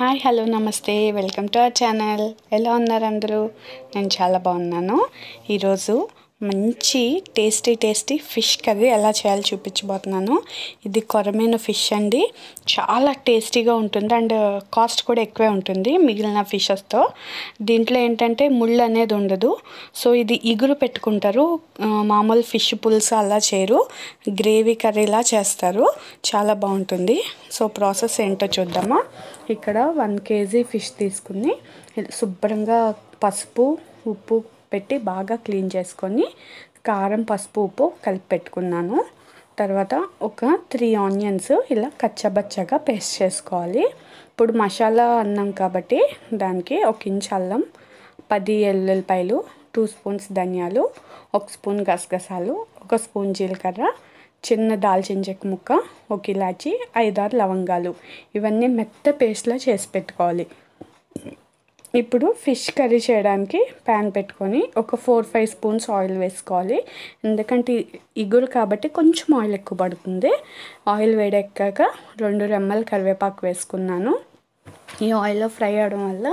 hi hello నమస్తే welcome to our channel ఎలా ఉన్నారు అందరూ నేను చాలా బాగున్నాను ఈరోజు మంచి టేస్టీ టేస్టీ ఫిష్ కర్రీ ఎలా చేయాలో చూపించబోతున్నాను ఇది కొరమైన ఫిష్ అండి చాలా టేస్టీగా ఉంటుంది అండ్ కాస్ట్ కూడా ఎక్కువే ఉంటుంది మిగిలిన ఫిషెస్తో దీంట్లో ఏంటంటే ముళ్ళు అనేది ఉండదు సో ఇది ఇగురు పెట్టుకుంటారు మామూలు ఫిష్ పులుసు అలా చేయరు గ్రేవీ కర్రీలా చేస్తారు చాలా బాగుంటుంది సో ప్రాసెస్ ఏంటో చూద్దామా ఇక్కడ వన్ కేజీ ఫిష్ తీసుకుని శుభ్రంగా పసుపు ఉప్పు పెట్టి బాగా క్లీన్ చేసుకొని కారం పసుపు ఉప్పు కలిపి పెట్టుకున్నాను తర్వాత ఒక త్రీ ఆనియన్స్ ఇలా కచ్చబచ్చగా పేస్ట్ చేసుకోవాలి ఇప్పుడు మసాలా అన్నం కాబట్టి దానికి ఒక ఇంచ్ అల్లం పది ఎల్లుల్లిపాయలు టూ స్పూన్స్ ధనియాలు ఒక స్పూన్ గసగసాలు ఒక స్పూన్ జీలకర్ర చిన్న దాల్చిన చెక్క ముక్క ఒక ఇలాచి ఐదారు లవంగాలు ఇవన్నీ మెత్త పేస్ట్లో చేసి పెట్టుకోవాలి ఇప్పుడు ఫిష్ కర్రీ చేయడానికి ప్యాన్ పెట్టుకొని ఒక ఫోర్ ఫైవ్ స్పూన్స్ ఆయిల్ వేసుకోవాలి ఎందుకంటే ఇగురు కాబట్టి కొంచెం ఆయిల్ ఎక్కువ పడుతుంది ఆయిల్ వేడెక్కాక రెండు రెమ్మలు కరివేపాకు వేసుకున్నాను ఈ ఆయిల్లో ఫ్రై అవడం వల్ల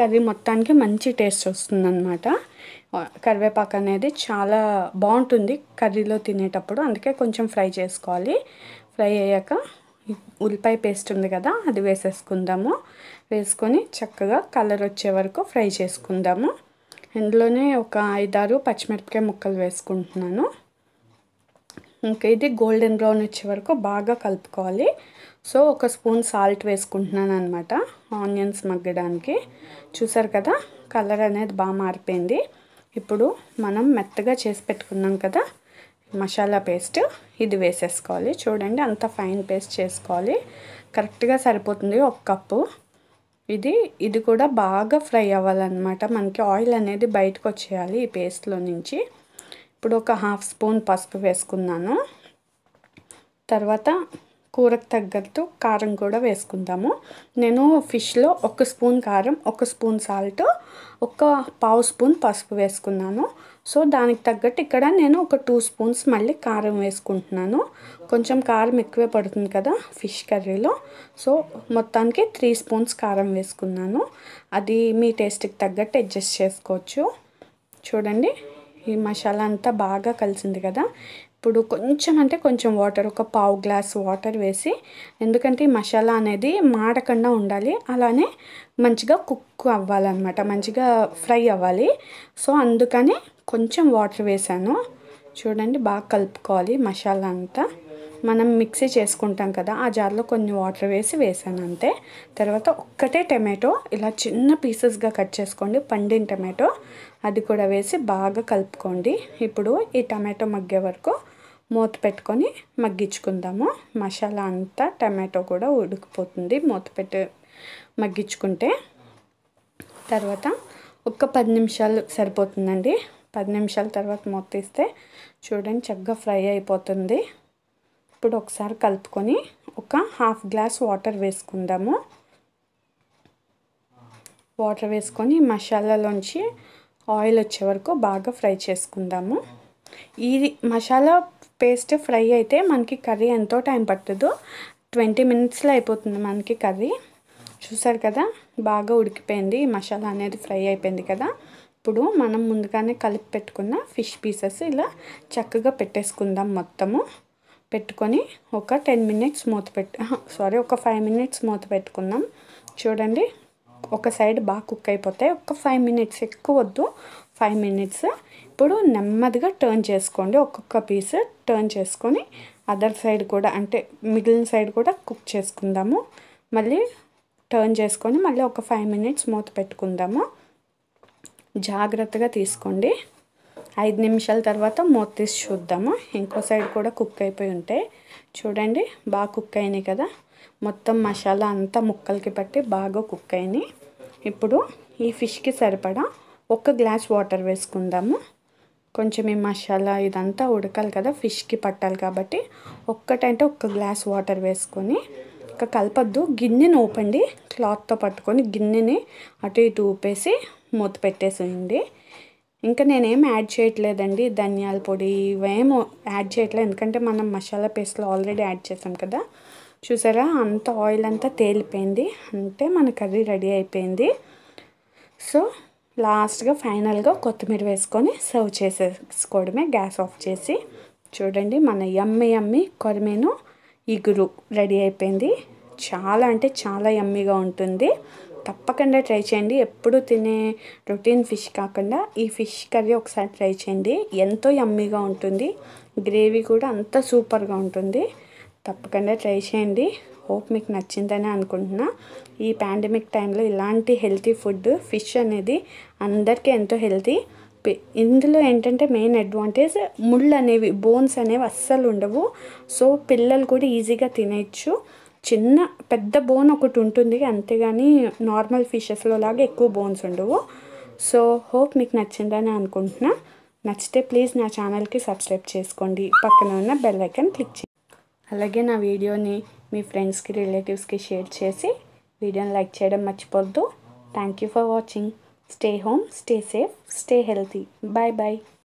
కర్రీ మొత్తానికి మంచి టేస్ట్ అనమాట కరివేపాకు అనేది చాలా బాగుంటుంది కర్రీలో తినేటప్పుడు అందుకే కొంచెం ఫ్రై చేసుకోవాలి ఫ్రై అయ్యాక ఉల్లిపాయ పేస్ట్ ఉంది కదా అది వేసేసుకుందాము వేసుకొని చక్కగా కలర్ వచ్చే వరకు ఫ్రై చేసుకుందాము ఇందులోనే ఒక ఐదారు పచ్చిమిరపకాయ ముక్కలు వేసుకుంటున్నాను ఇంకా ఇది గోల్డెన్ బ్రౌన్ వచ్చే వరకు బాగా కలుపుకోవాలి సో ఒక స్పూన్ సాల్ట్ వేసుకుంటున్నాను అనమాట ఆనియన్స్ మగ్గడానికి చూసారు కదా కలర్ అనేది బాగా మారిపోయింది ఇప్పుడు మనం మెత్తగా చేసి పెట్టుకున్నాం కదా మసాలా పేస్ట్ ఇది వేసేసుకోవాలి చూడండి అంత ఫైన్ పేస్ట్ చేసుకోవాలి కరెక్ట్గా సరిపోతుంది ఒక కప్పు ఇది ఇది కూడా బాగా ఫ్రై అవ్వాలన్నమాట మనకి ఆయిల్ అనేది బయటకు వచ్చేయాలి ఈ పేస్ట్లో నుంచి ఇప్పుడు ఒక హాఫ్ స్పూన్ పసుపు వేసుకున్నాను తర్వాత కూరకు తగ్గట్టు కారం కూడా వేసుకుందాము నేను ఫిష్లో ఒక స్పూన్ కారం ఒక స్పూన్ సాల్ట్ ఒక పావు స్పూన్ పసుపు వేసుకున్నాను సో దానికి తగ్గట్టు ఇక్కడ నేను ఒక టూ స్పూన్స్ మళ్ళీ కారం వేసుకుంటున్నాను కొంచెం కారం ఎక్కువే పడుతుంది కదా ఫిష్ కర్రీలో సో మొత్తానికి త్రీ స్పూన్స్ కారం వేసుకున్నాను అది మీ టేస్ట్కి తగ్గట్టు అడ్జస్ట్ చేసుకోవచ్చు చూడండి ఈ మసాలా అంతా బాగా కలిసింది కదా ఇప్పుడు కొంచెం అంటే కొంచెం వాటర్ ఒక పావు గ్లాస్ వాటర్ వేసి ఎందుకంటే ఈ మసాలా అనేది మాడకుండా ఉండాలి అలానే మంచిగా కుక్ అవ్వాలన్నమాట మంచిగా ఫ్రై అవ్వాలి సో అందుకని కొంచెం వాటర్ వేసాను చూడండి బాగా కలుపుకోవాలి మసాలా అంతా మనం మిక్సీ చేసుకుంటాం కదా ఆ జార్లో కొన్ని వాటర్ వేసి వేసాను అంతే తర్వాత ఒక్కటే టమాటో ఇలా చిన్న పీసెస్గా కట్ చేసుకోండి పండిన టమాటో అది కూడా వేసి బాగా కలుపుకోండి ఇప్పుడు ఈ టమాటో మగ్గే వరకు మూత పెట్టుకొని మగ్గించుకుందాము మసాలా అంతా టమాటో కూడా ఉడికిపోతుంది మూత పెట్టి మగ్గించుకుంటే తర్వాత ఒక్క పది నిమిషాలు సరిపోతుందండి పది నిమిషాల తర్వాత మూత తీస్తే చూడండి చక్కగా ఫ్రై అయిపోతుంది ఇప్పుడు ఒకసారి కలుపుకొని ఒక హాఫ్ గ్లాస్ వాటర్ వేసుకుందాము వాటర్ వేసుకొని మసాలాలోంచి ఆయిల్ వచ్చే వరకు బాగా ఫ్రై చేసుకుందాము ఈ మసాలా పేస్ట్ ఫ్రై అయితే మనకి కర్రీ ఎంతో టైం పట్టదు ట్వంటీ మినిట్స్లో అయిపోతుంది మనకి కర్రీ చూసారు కదా బాగా ఉడికిపోయింది మసాలా అనేది ఫ్రై అయిపోయింది కదా ఇప్పుడు మనం ముందుగానే కలిపి పెట్టుకున్న ఫిష్ పీసెస్ ఇలా చక్కగా పెట్టేసుకుందాం మొత్తము పెట్టుకొని ఒక టెన్ మినిట్స్ మూత పెట్ సారీ ఒక ఫైవ్ మినిట్స్ మూత పెట్టుకుందాం చూడండి ఒక సైడ్ బాగా కుక్ అయిపోతాయి ఒక ఫైవ్ మినిట్స్ ఎక్కువ వద్దు ఫైవ్ మినిట్స్ ఇప్పుడు నెమ్మదిగా టర్న్ చేసుకోండి ఒక్కొక్క పీస్ టర్న్ చేసుకొని అదర్ సైడ్ కూడా అంటే మిగిలిన సైడ్ కూడా కుక్ చేసుకుందాము మళ్ళీ టర్న్ చేసుకొని మళ్ళీ ఒక ఫైవ్ మినిట్స్ మూత పెట్టుకుందాము జాగ్రత్తగా తీసుకోండి ఐదు నిమిషాల తర్వాత మూత తీసి చూద్దాము ఇంకో సైడ్ కూడా కుక్ అయిపోయి ఉంటాయి చూడండి బాగా కుక్ అయినాయి కదా మొత్తం మసాలా అంతా ముక్కలకి పట్టి బాగా కుక్ అయినాయి ఇప్పుడు ఈ ఫిష్కి సరిపడా ఒక గ్లాస్ వాటర్ వేసుకుందాము కొంచెం ఈ మసాలా ఇదంతా ఉడకాలి కదా ఫిష్కి పట్టాలి కాబట్టి ఒక్కటంటే ఒక్క గ్లాస్ వాటర్ వేసుకొని ఇంకా కలపద్దు గిన్నెని ఊపండి క్లాత్తో పట్టుకొని గిన్నెని అటు ఇటు ఊపేసి మూత పెట్టేసేయండి ఇంకా నేనేం యాడ్ చేయట్లేదండి ధనియాల పొడి ఇవేమో యాడ్ చేయట్లేదు ఎందుకంటే మనం మసాలా పేస్ట్లో ఆల్రెడీ యాడ్ చేసాం కదా చూసారా అంత ఆయిల్ అంతా తేలిపోయింది అంటే మన కర్రీ రెడీ అయిపోయింది సో లాస్ట్గా ఫైనల్గా కొత్తిమీర వేసుకొని సర్వ్ చేసేసుకోవడమే గ్యాస్ ఆఫ్ చేసి చూడండి మన ఎమ్మి యమ్మి కొరమేను ఇగురు రెడీ అయిపోయింది చాలా అంటే చాలా యమ్మీగా ఉంటుంది తప్పకుండా ట్రై చేయండి ఎప్పుడు తినే రొటీన్ ఫిష్ కాకుండా ఈ ఫిష్ కర్రీ ఒకసారి ట్రై చేయండి ఎంతో యమ్మీగా ఉంటుంది గ్రేవీ కూడా అంత సూపర్గా ఉంటుంది తప్పకుండా ట్రై చేయండి హోప్ మీకు నచ్చిందని అనుకుంటున్నా ఈ పాండమిక్ టైంలో ఇలాంటి హెల్తీ ఫుడ్ ఫిష్ అనేది అందరికీ ఎంతో హెల్తీ ఇందులో ఏంటంటే మెయిన్ అడ్వాంటేజ్ ముళ్ళు అనేవి బోన్స్ అనేవి అస్సలు ఉండవు సో పిల్లలు కూడా ఈజీగా తినేయచ్చు చిన్న పెద్ద బోన్ ఒకటి ఉంటుంది అంతేగాని నార్మల్ ఫిషెస్లో లాగా ఎక్కువ బోన్స్ ఉండవు సో హోప్ మీకు నచ్చిందని అనుకుంటున్నా నచ్చితే ప్లీజ్ నా ఛానల్కి సబ్స్క్రైబ్ చేసుకోండి పక్కన ఉన్న బెల్ ఐకన్ క్లిక్ చేయండి అలాగే నా వీడియోని మీ ఫ్రెండ్స్కి రిలేటివ్స్కి షేర్ చేసి వీడియోని లైక్ చేయడం మర్చిపోవద్దు thank you for watching stay home stay safe stay healthy bye bye